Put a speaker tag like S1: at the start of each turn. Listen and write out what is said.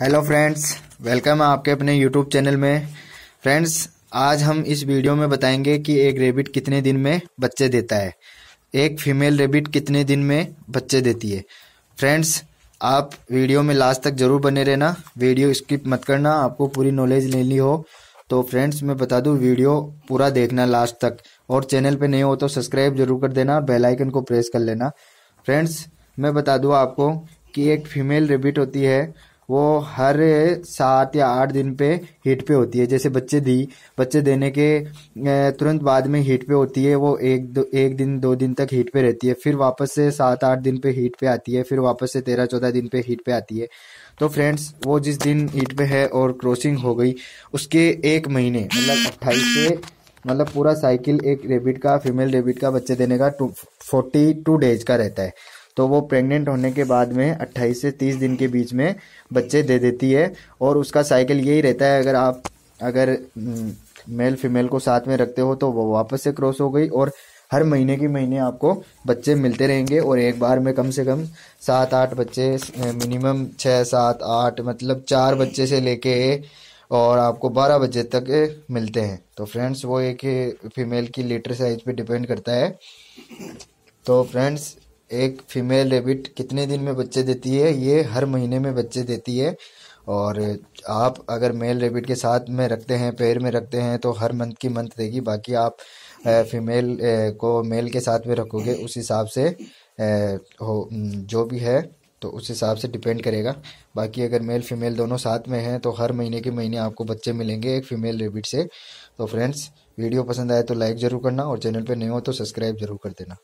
S1: hello friends welcome है आपके अपने यूट्यूब चैनल में फ्रेंड्स आज हम इस वीडियो में बताएंगे कि एक रेबिट कितने दिन में बच्चे देता है एक फीमेल रेबिट कितने दिन में बच्चे देती है फ्रेंड्स आप वीडियो में लास्ट तक ज़रूर बने रहना वीडियो स्किप मत करना आपको पूरी नॉलेज लेनी हो तो फ्रेंड्स मैं बता दूँ वीडियो पूरा देखना लास्ट तक और चैनल पर नहीं हो तो सब्सक्राइब जरूर कर देना बेलाइकन को प्रेस कर लेना फ्रेंड्स मैं बता दूँ आपको कि एक फीमेल रेबिट होती है वो हर सात या आठ दिन पे हीट पे होती है जैसे बच्चे दी बच्चे देने के तुरंत बाद में हीट पे होती है वो एक दो एक दिन दो दिन तक हीट पे रहती है फिर वापस से सात आठ दिन पे हीट पे आती है फिर वापस से तेरह चौदह दिन पे हीट पे आती है तो फ्रेंड्स वो जिस दिन हीट पे है और क्रॉसिंग हो गई उसके एक महीने मतलब अट्ठाईस से मतलब पूरा साइकिल एक रेबिट का फीमेल रेबिट का बच्चे देने का फोर्टी टू डेज का रहता है तो वो प्रेग्नेंट होने के बाद में 28 से 30 दिन के बीच में बच्चे दे देती है और उसका साइकिल यही रहता है अगर आप अगर मेल हम्म, फीमेल को साथ में रखते हो तो वो वापस से क्रॉस हो गई और हर महीने के महीने आपको बच्चे मिलते रहेंगे और एक बार में कम से कम सात आठ बच्चे मिनिमम छः सात आठ मतलब चार बच्चे से लेके और आपको बारह बजे तक मिलते हैं तो फ्रेंड्स वो एक फीमेल की लीटर साइज पे डिपेंड करता है तो फ्रेंड्स एक फीमेल रेबिट कितने दिन में बच्चे देती है ये हर महीने में बच्चे देती है और आप अगर मेल रेबिट के साथ में रखते हैं पैर में रखते हैं तो हर मंथ की मंथ देगी बाकी आप फीमेल को मेल के साथ में रखोगे उस हिसाब से हो जो भी है तो उस हिसाब से डिपेंड करेगा बाकी अगर मेल फीमेल दोनों साथ में हैं तो हर महीने के महीने आपको बच्चे मिलेंगे एक फीमेल रेबिट से तो फ्रेंड्स वीडियो पसंद आए तो लाइक ज़रूर करना और चैनल पर नए हो तो सब्सक्राइब ज़रूर कर देना